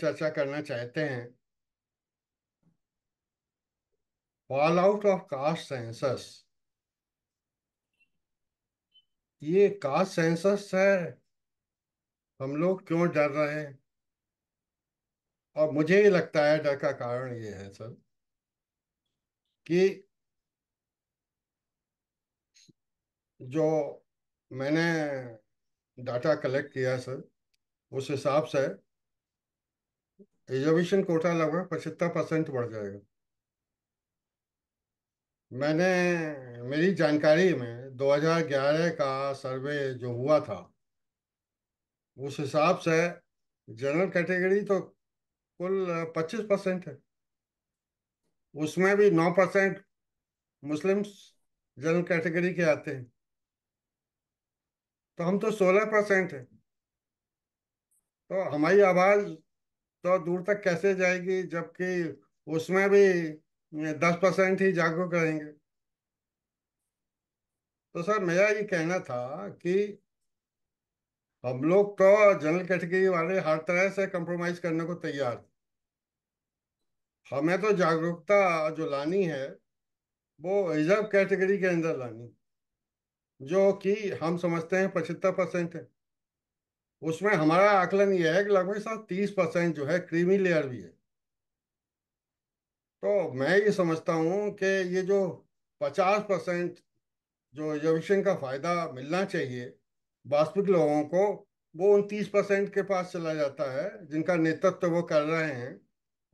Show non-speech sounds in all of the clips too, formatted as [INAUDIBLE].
चर्चा करना चाहते हैं fall out of caste census ये कास्ट सेंसस है हम लोग क्यों डर रहे हैं और मुझे ही लगता है डर का कारण ये है सर कि जो मैंने डाटा कलेक्ट किया सर उस हिसाब से रिजर्वेशन कोटा लगभग पचहत्तर परसेंट बढ़ जाएगा मैंने मेरी जानकारी में 2011 का सर्वे जो हुआ था उस हिसाब से जनरल कैटेगरी तो कुल 25 परसेंट है उसमें भी 9 परसेंट मुस्लिम्स जनरल कैटेगरी के आते हैं तो हम तो 16 परसेंट हैं तो हमारी आवाज़ तो दूर तक कैसे जाएगी जबकि उसमें भी दस परसेंट ही जागरूक रहेंगे तो सर मेरा ये कहना था कि हम लोग तो जनरल कैटेगरी वाले हर तरह से कंप्रोमाइज करने को तैयार हमें तो जागरूकता जो लानी है वो रिजर्व कैटेगरी के अंदर लानी जो कि हम समझते हैं पचहत्तर परसेंट है उसमें हमारा आकलन यह है कि लगभग सर तीस परसेंट जो है क्रीमी लेयर भी है तो मैं ये समझता हूँ कि ये जो पचास परसेंट जो रिजर्वेशन का फ़ायदा मिलना चाहिए वास्तविक लोगों को वो उन तीस परसेंट के पास चला जाता है जिनका नेतृत्व तो वो कर रहे हैं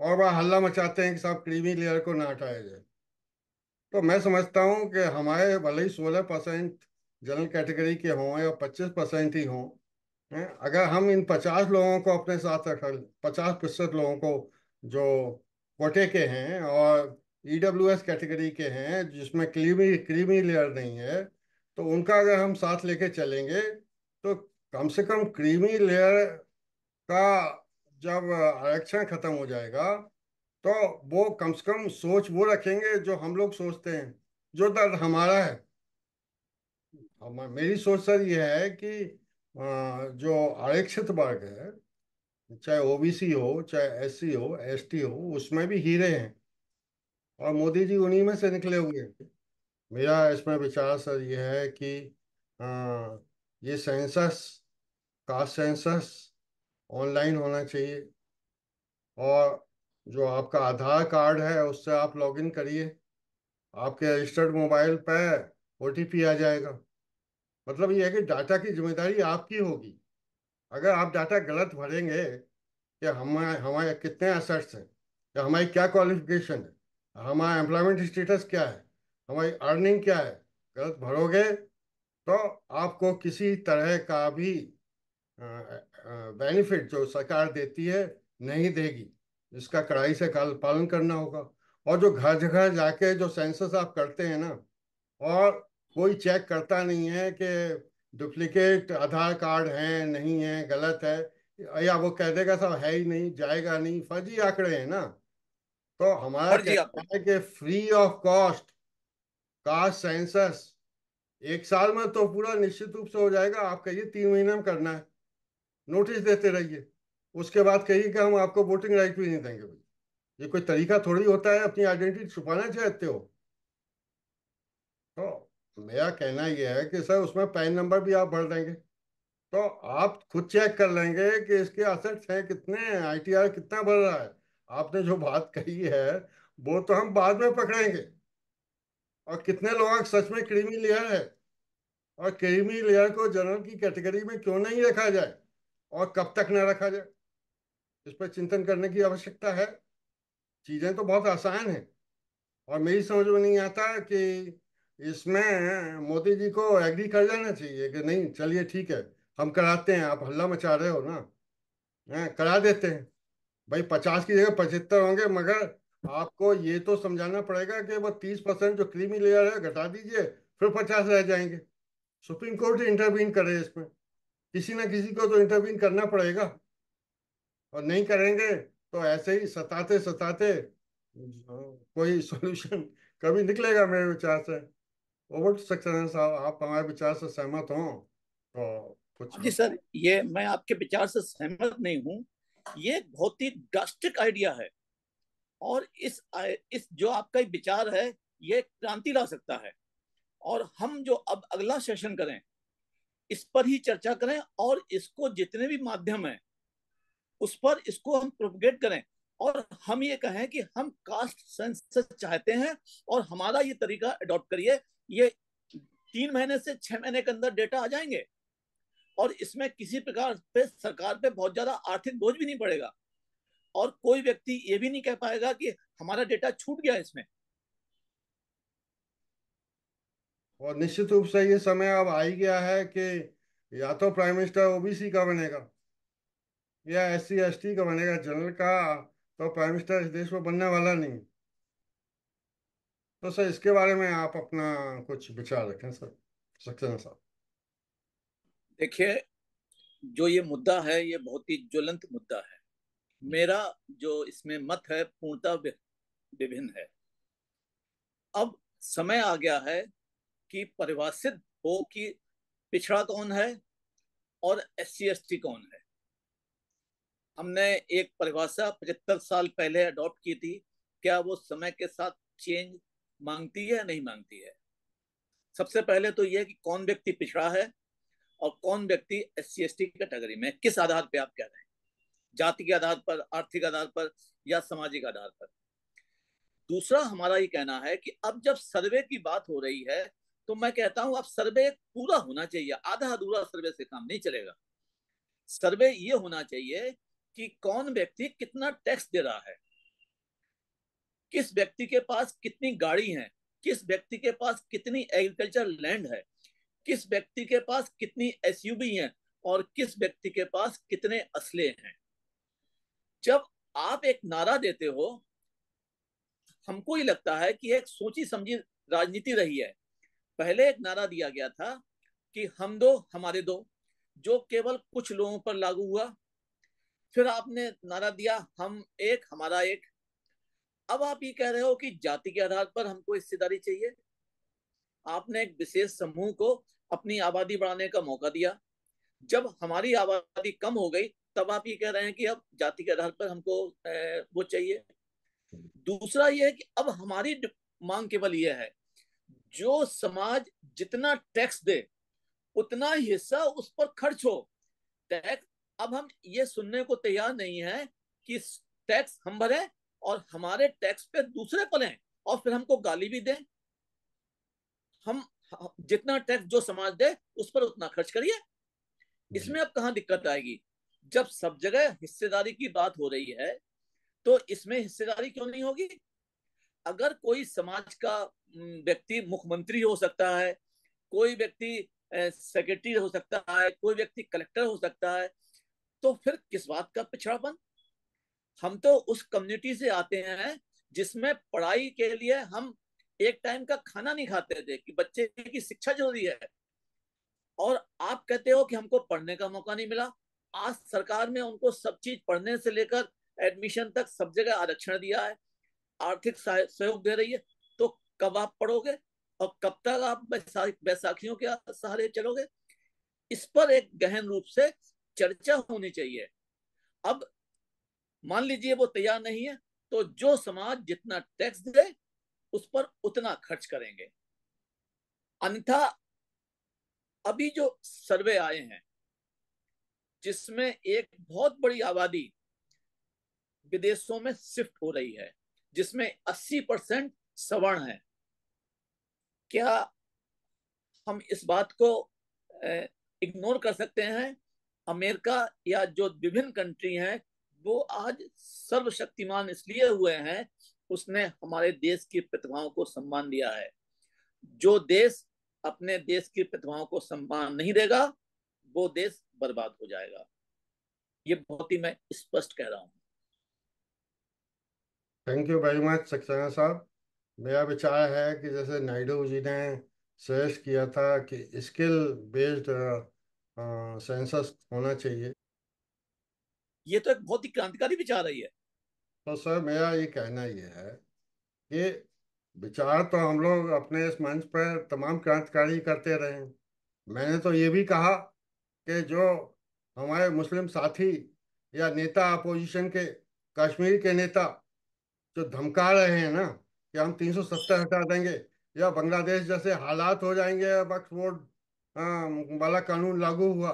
और वह हल्ला मचाते हैं कि साहब क्रीमी लेयर को ना हटाया जाए तो मैं समझता हूँ कि हमारे भले ही सोलह परसेंट जनरल कैटेगरी के हों या पच्चीस परसेंट ही हों हैं अगर हम इन पचास लोगों को अपने साथ रख पचास प्रतिशत लोगों को जो कोटे के हैं और ई डब्ल्यू एस कैटेगरी के हैं जिसमें क्रीमी क्रीमी लेयर नहीं है तो उनका अगर हम साथ लेके चलेंगे तो कम से कम क्रीमी लेयर का जब आरक्षण खत्म हो जाएगा तो वो कम से कम सोच वो रखेंगे जो हम लोग सोचते हैं जो दर्द हमारा है मेरी सोच सर ये है कि जो आरक्षित वर्ग है चाहे ओबीसी हो चाहे एससी हो एसटी हो उसमें भी हीरे हैं और मोदी जी उन्हीं में से निकले हुए हैं मेरा इसमें विचार सर ये है कि आ, ये सेंसस कास्ट सेंसस ऑनलाइन होना चाहिए और जो आपका आधार कार्ड है उससे आप लॉगिन करिए आपके रजिस्टर्ड मोबाइल पर ओ आ जाएगा मतलब ये है कि डाटा की जिम्मेदारी आपकी होगी अगर आप डाटा गलत भरेंगे कि हमारे हमारे कितने असर्ट्स हैं या हमारी क्या क्वालिफिकेशन है हमारा एम्प्लॉयमेंट स्टेटस क्या है हमारी अर्निंग क्या है गलत भरोगे तो आपको किसी तरह का भी बेनिफिट जो सरकार देती है नहीं देगी इसका कड़ाई से पालन करना होगा और जो घर जगह जाके जो सेंसस आप करते हैं ना और कोई चेक करता नहीं है कि डुप्लीकेट आधार कार्ड है नहीं है गलत है या वो कह देगा सब है ही नहीं जाएगा नहीं फर्जी आंकड़े हैं ना तो हमारा है कि free of cost caste census एक साल में तो पूरा निश्चित रूप से हो जाएगा आप कहिए तीन महीने में करना है नोटिस देते रहिए उसके बाद कहिए कि हम आपको वोटिंग राइट भी नहीं देंगे भाई ये कोई तरीका थोड़ी होता है अपनी आइडेंटिटी छुपाना चाहते हो तो मेरा कहना यह है कि सर उसमें पैन नंबर भी आप भर देंगे तो आप खुद चेक कर लेंगे कि इसके असेट्स हैं कितने आईटीआर कितना बढ़ रहा है आपने जो बात कही है वो तो हम बाद में पकड़ेंगे और कितने लोग सच में क्रीमी लेयर है और क्रीमी लेयर को जनरल की कैटेगरी में क्यों नहीं रखा जाए और कब तक ना रखा जाए इस पर चिंतन करने की आवश्यकता है चीज़ें तो बहुत आसान है और मेरी समझ में नहीं आता कि इसमें मोदी जी को एग्री कर जाना चाहिए कि नहीं चलिए ठीक है हम कराते हैं आप हल्ला मचा रहे हो ना हैं करा देते हैं भाई पचास की जगह पचहत्तर होंगे मगर आपको ये तो समझाना पड़ेगा कि वो तीस परसेंट जो क्रीमी लेयर है घटा दीजिए फिर पचास रह जाएंगे सुप्रीम कोर्ट इंटरवीन करे इसमें किसी ना किसी को तो इंटरवीन करना पड़ेगा और नहीं करेंगे तो ऐसे ही सताते सताते कोई सोल्यूशन [LAUGHS] कभी निकलेगा मेरे विचार से ओवर टू स्ट्रक्चर साहब आप हमारे विचार से सहमत हो तो कुछ जी सर ये मैं आपके विचार से सहमत नहीं हूँ ये बहुत ही ड्रास्टिक आइडिया है और इस इस जो आपका विचार है ये क्रांति ला सकता है और हम जो अब अगला सेशन करें इस पर ही चर्चा करें और इसको जितने भी माध्यम हैं उस पर इसको हम प्रोपोगेट करें और हम ये कहें कि हम कास्ट सेंसस चाहते हैं और हमारा ये तरीका अडॉप्ट करिए ये तीन महीने से छह महीने के अंदर डेटा आ जाएंगे और इसमें किसी प्रकार पे सरकार पे बहुत ज्यादा आर्थिक बोझ भी नहीं पड़ेगा और कोई व्यक्ति ये भी नहीं कह पाएगा कि हमारा डेटा छूट गया इसमें और निश्चित रूप से ये समय अब आ ही गया है कि या तो प्राइम मिनिस्टर ओबीसी का बनेगा या एस सी एस टी का बनेगा जनरल का तो प्राइम मिनिस्टर इस देश में बनने वाला नहीं तो सर इसके बारे में आप अपना कुछ विचार रखें सर सक्सेना साहब देखिए जो ये मुद्दा है ये बहुत ही ज्वलंत मुद्दा है हम्म। मेरा जो इसमें मत है पूर्णता विभिन्न है अब समय आ गया है कि परिभाषित हो कि पिछड़ा कौन है और एस सी एस टी कौन है हमने एक परिभाषा पचहत्तर साल पहले अडॉप्ट की थी क्या वो समय के साथ चेंज मांगती है या नहीं मांगती है सबसे पहले तो यह कि कौन व्यक्ति पिछड़ा है और कौन व्यक्ति S C S T category में किस आधार पर आप कह रहे हैं जाति के आधार पर आर्थिक आधार पर या सामाजिक आधार पर दूसरा हमारा ये कहना है कि अब जब सर्वे की बात हो रही है तो मैं कहता हूं अब सर्वे पूरा होना चाहिए आधा अधूरा सर्वे से काम नहीं चलेगा सर्वे ये होना चाहिए कि कौन व्यक्ति कितना टैक्स दे रहा है किस व्यक्ति के पास कितनी गाड़ी है किस व्यक्ति के पास कितनी एग्रीकल्चर लैंड है किस व्यक्ति के पास कितनी एसयूबी है और किस व्यक्ति के पास कितने असले हैं जब आप एक नारा देते हो हमको ही लगता है कि एक सोची समझी राजनीति रही है पहले एक नारा दिया गया था कि हम दो हमारे दो जो केवल कुछ लोगों पर लागू हुआ फिर आपने नारा दिया हम एक हमारा एक अब आप ये कह रहे हो कि जाति के आधार पर हमको हिस्सेदारी चाहिए आपने एक विशेष समूह को अपनी आबादी बढ़ाने का मौका दिया जब हमारी आबादी कम हो गई तब आप ये कह रहे हैं कि अब जाति के आधार पर हमको वो चाहिए दूसरा ये है कि अब हमारी मांग केवल यह है जो समाज जितना टैक्स दे उतना हिस्सा उस पर खर्च हो टैक्स अब हम ये सुनने को तैयार नहीं है कि टैक्स हम भरे और हमारे टैक्स पे दूसरे पलें और फिर हमको गाली भी दें हम जितना टैक्स जो समाज दे उस पर उतना खर्च करिए इसमें अब कहा दिक्कत आएगी जब सब जगह हिस्सेदारी की बात हो रही है तो इसमें हिस्सेदारी क्यों नहीं होगी अगर कोई समाज का व्यक्ति मुख्यमंत्री हो सकता है कोई व्यक्ति सेक्रेटरी हो सकता है कोई व्यक्ति कलेक्टर हो सकता है तो फिर किस बात का पिछड़ापन हम तो उस कम्युनिटी से आते हैं जिसमें पढ़ाई के लिए हम एक टाइम का खाना नहीं खाते थे कि बच्चे की शिक्षा जरूरी है और आप कहते हो कि हमको पढ़ने का मौका नहीं मिला आज सरकार ने उनको सब चीज पढ़ने से लेकर एडमिशन तक सब जगह आरक्षण दिया है आर्थिक सहयोग दे रही है तो कब आप पढ़ोगे और कब तक आप बैसाखियों के सहारे चलोगे इस पर एक गहन रूप से चर्चा होनी चाहिए अब मान लीजिए वो तैयार नहीं है तो जो समाज जितना टैक्स दे उस पर उतना खर्च करेंगे अन्यथा अभी जो सर्वे आए हैं जिसमें एक बहुत बड़ी आबादी विदेशों में शिफ्ट हो रही है जिसमें 80 परसेंट सवर्ण है क्या हम इस बात को इग्नोर कर सकते हैं अमेरिका या जो विभिन्न कंट्री हैं वो आज सर्वशक्तिमान इसलिए हुए हैं उसने हमारे देश की प्रतिभाओं को सम्मान दिया है जो देश अपने देश की प्रतिभाओं को सम्मान नहीं देगा वो देश बर्बाद हो जाएगा ये बहुत ही मैं स्पष्ट कह रहा हूँ thank you very much Saxena साहब मेरा विचार है कि जैसे नायडू जी ने सजेस्ट किया था कि स्किल बेस्ड सेंसस होना चाहिए ये तो एक बहुत ही क्रांतिकारी विचार है तो सर मेरा ये कहना ये है कि विचार तो हम लोग अपने इस मंच पर तमाम क्रांतिकारी करते रहे मैंने तो ये भी कहा कि जो हमारे मुस्लिम साथी या नेता अपोजिशन के कश्मीर के नेता जो धमका रहे हैं ना कि हम 370 हटा देंगे या बांग्लादेश जैसे हालात हो जाएंगे बक्स वोट वाला कानून लागू हुआ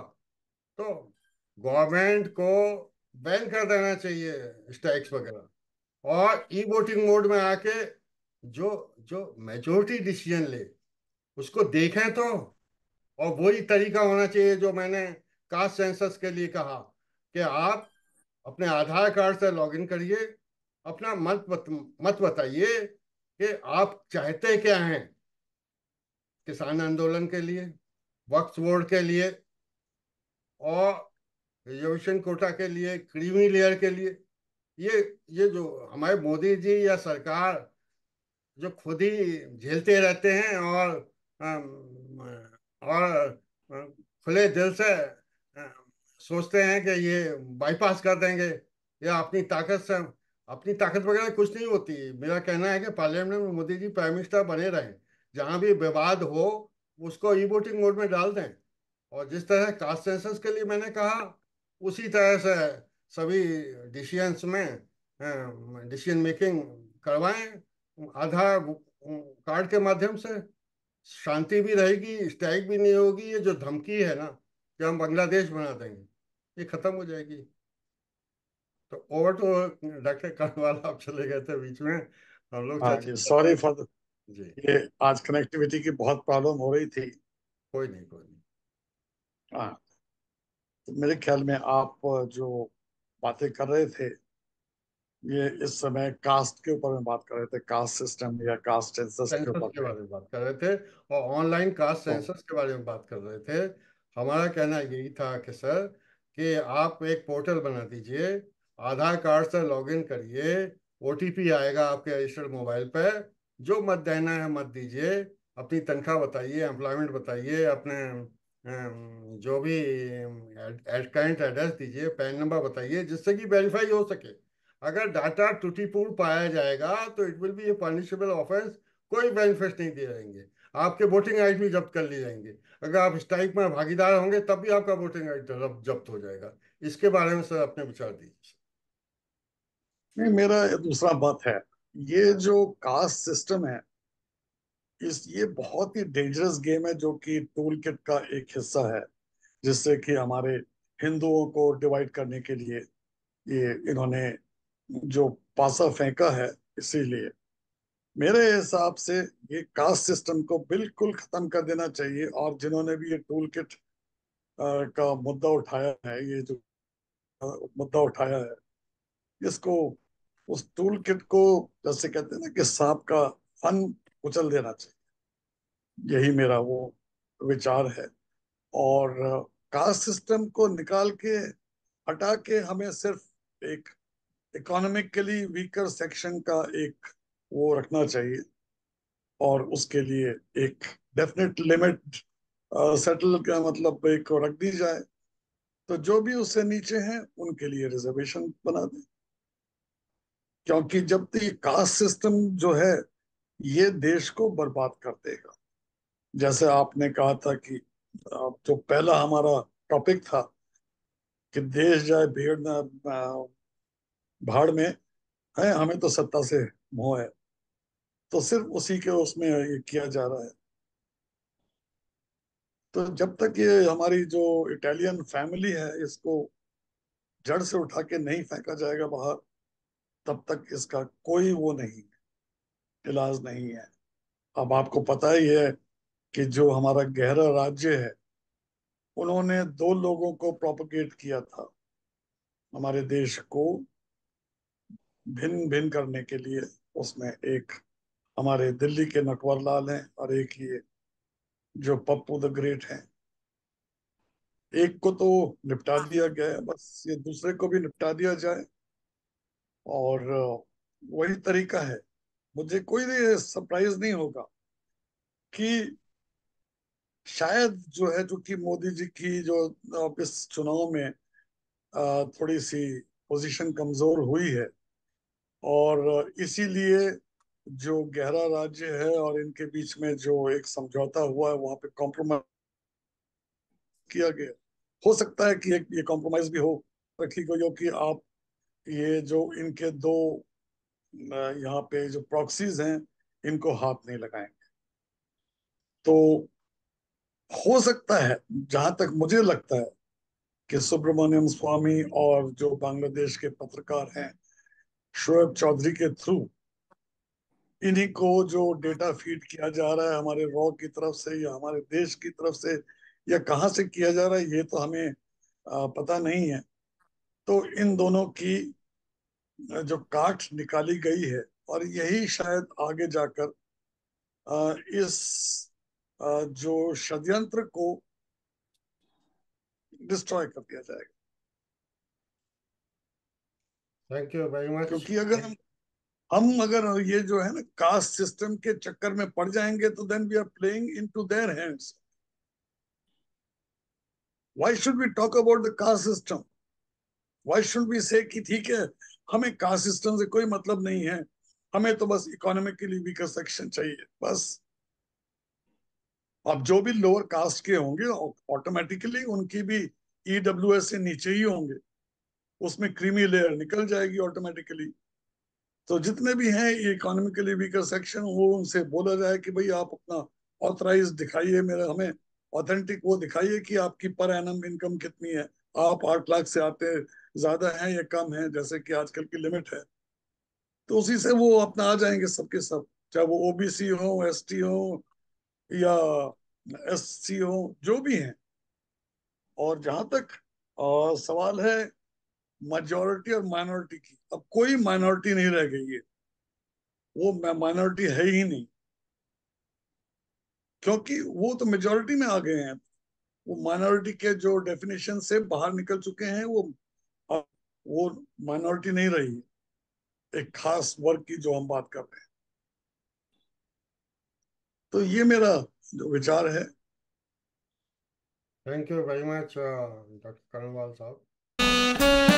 तो गवर्नमेंट को बैन कर देना चाहिए स्टैक्स वगैरह और ई वोटिंग मोड में आके जो जो मेजोरिटी डिसीजन ले उसको देखें तो और वही तरीका होना चाहिए जो मैंने कास्ट सेंसस के लिए कहा कि आप अपने आधार कार्ड से लॉगिन करिए अपना मत बत, मत बताइए कि आप चाहते क्या हैं किसान आंदोलन के लिए वक्स बोर्ड के लिए और रिजर्वेशन कोटा के लिए क्रीमी लेयर के लिए ये ये जो हमारे मोदी जी या सरकार जो खुद ही झेलते रहते हैं और और खुले दिल से सोचते हैं कि ये बाईपास कर देंगे या अपनी ताकत से अपनी ताकत वगैरह कुछ नहीं होती मेरा कहना है कि पार्लियामेंट में मोदी जी प्राइम मिनिस्टर बने रहें जहाँ भी विवाद हो उसको ई वोटिंग मोड में डाल दें और जिस तरह कास्ट सेंसस के लिए मैंने कहा उसी तरह से सभी डिसीजंस में डिसीजन हाँ, मेकिंग करवाएं आधार कार्ड के माध्यम से शांति भी रहेगी स्ट्राइक भी नहीं होगी ये जो धमकी है ना कि हम बांग्लादेश बना देंगे ये खत्म हो जाएगी तो ओवर टू डॉक्टर कर्णवाल आप चले गए थे बीच में हम लोग सॉरी हाँ फॉर जी ये आज कनेक्टिविटी की बहुत प्रॉब्लम हो रही थी कोई नहीं कोई नहीं हाँ तो मेरे ख्याल में आप जो बातें कर रहे थे ये इस समय कास्ट के ऊपर में बात कर रहे थे कास्ट सिस्टम या कास्ट सेंसस के बारे में बात कर रहे थे और ऑनलाइन कास्ट सेंसस के बारे में बात कर रहे थे हमारा कहना यही था कि सर कि आप एक पोर्टल बना दीजिए आधार कार्ड से लॉगिन करिए ओ आएगा आपके रजिस्टर्ड मोबाइल पर जो मत देना है मत दीजिए अपनी तनख्वाह बताइए एम्प्लॉयमेंट बताइए अपने जो भी करंट एड्रेस दीजिए पैन नंबर बताइए जिससे कि वेरीफाई हो सके अगर डाटा त्रुटिपूर्ण पाया जाएगा तो it will be a punishable offence कोई बेनिफिट नहीं दिए जाएंगे आपके वोटिंग राइट भी जब्त कर लिए जाएंगे अगर आप स्ट्राइक में भागीदार होंगे तब भी आपका वोटिंग राइट जब्त हो जाएगा इसके बारे में सर अपने विचार दीजिए नहीं मेरा दूसरा बात है ये जो कास्ट सिस्टम है इस ये बहुत ही डेंजरस गेम है जो कि टूल किट का एक हिस्सा है जिससे कि हमारे हिंदुओं को डिवाइड करने के लिए ये इन्होंने जो पासा फेंका है इसीलिए मेरे हिसाब से ये कास्ट सिस्टम को बिल्कुल खत्म कर देना चाहिए और जिन्होंने भी ये टूल किट का मुद्दा उठाया है ये जो मुद्दा उठाया है इसको उस टूल किट को जैसे कहते हैं ना कि सांप का फन कुचल देना चाहिए यही मेरा वो विचार है और कास्ट सिस्टम को निकाल के हटा के हमें सिर्फ एक इकोनॉमिकली वीकर सेक्शन का एक वो रखना चाहिए और उसके लिए एक डेफिनेट लिमिट सेटल का मतलब एक रख दी जाए तो जो भी उससे नीचे हैं उनके लिए रिजर्वेशन बना दें क्योंकि जब तक कास्ट सिस्टम जो है ये देश को बर्बाद कर देगा जैसे आपने कहा था कि जो पहला हमारा टॉपिक था कि देश जाए भीड़ ना भाड़ में है हमें तो सत्ता से मोह है तो सिर्फ उसी के उसमें ये किया जा रहा है तो जब तक ये हमारी जो इटालियन फैमिली है इसको जड़ से उठा के नहीं फेंका जाएगा बाहर तब तक इसका कोई वो नहीं इलाज नहीं है अब आपको पता ही है कि जो हमारा गहरा राज्य है उन्होंने दो लोगों को प्रोपोगेट किया था हमारे देश को भिन्न भिन्न करने के लिए उसमें एक हमारे दिल्ली के नकवर लाल हैं और एक ये जो पप्पू द ग्रेट हैं एक को तो निपटा हाँ। दिया गया है बस ये दूसरे को भी निपटा दिया जाए और वही तरीका है मुझे कोई सरप्राइज नहीं होगा कि शायद जो है जो कि मोदी जी की जो इस चुनाव में थोड़ी सी पोजीशन कमजोर हुई है और इसीलिए जो गहरा राज्य है और इनके बीच में जो एक समझौता हुआ है वहां पे कॉम्प्रोमाइज किया गया हो सकता है कि एक ये कॉम्प्रोमाइज भी हो रखी गई हो कि आप ये जो इनके दो यहाँ पे जो प्रॉक्सीज हैं इनको हाथ नहीं लगाएंगे तो हो सकता है जहां तक मुझे लगता है कि सुब्रमण्यम स्वामी और जो बांग्लादेश के पत्रकार हैं शोएब चौधरी के थ्रू इन्हीं को जो डेटा फीड किया जा रहा है हमारे रॉ की तरफ से या हमारे देश की तरफ से या कहाँ से किया जा रहा है ये तो हमें पता नहीं है तो इन दोनों की जो काट निकाली गई है और यही शायद आगे जाकर इस जो षड्यंत्र को डिस्ट्रॉय कर दिया जाएगा थैंक यू वेरी मच क्योंकि अगर हम हम अगर ये जो है ना कास्ट सिस्टम के चक्कर में पड़ जाएंगे तो then we are playing into their hands why should we talk about the caste system why should we say कि ठीक है हमें कास्ट सिस्टम से कोई मतलब नहीं है हमें तो बस इकोनॉमिकली वीकर सेक्शन चाहिए बस अब जो भी लोअर कास्ट के होंगे ऑटोमेटिकली उनकी भी ईडब्ल्यू e से नीचे ही होंगे उसमें क्रीमी लेयर निकल जाएगी ऑटोमेटिकली तो जितने भी हैं इकोनॉमिकली वीकर सेक्शन वो उनसे बोला जाए कि भाई आप अपना ऑथराइज दिखाइए मेरा हमें ऑथेंटिक वो दिखाइए कि आपकी पर एनम इनकम कितनी है आप आठ लाख से आते ज्यादा है या कम है जैसे कि आजकल की लिमिट है तो उसी से वो अपना आ जाएंगे सबके सब चाहे वो ओबीसी हो एस टी हो या एस सी हो जो भी हैं और जहां तक आ, सवाल है मजॉरिटी और माइनॉरिटी की अब कोई माइनॉरिटी नहीं रह गई है वो माइनॉरिटी है ही नहीं क्योंकि वो तो मेजोरिटी में आ गए हैं वो माइनॉरिटी के जो डेफिनेशन से बाहर निकल चुके हैं वो वो माइनॉरिटी नहीं रही एक खास वर्ग की जो हम बात कर रहे हैं तो ये मेरा जो विचार है thank you very much doctor Karanwal साहब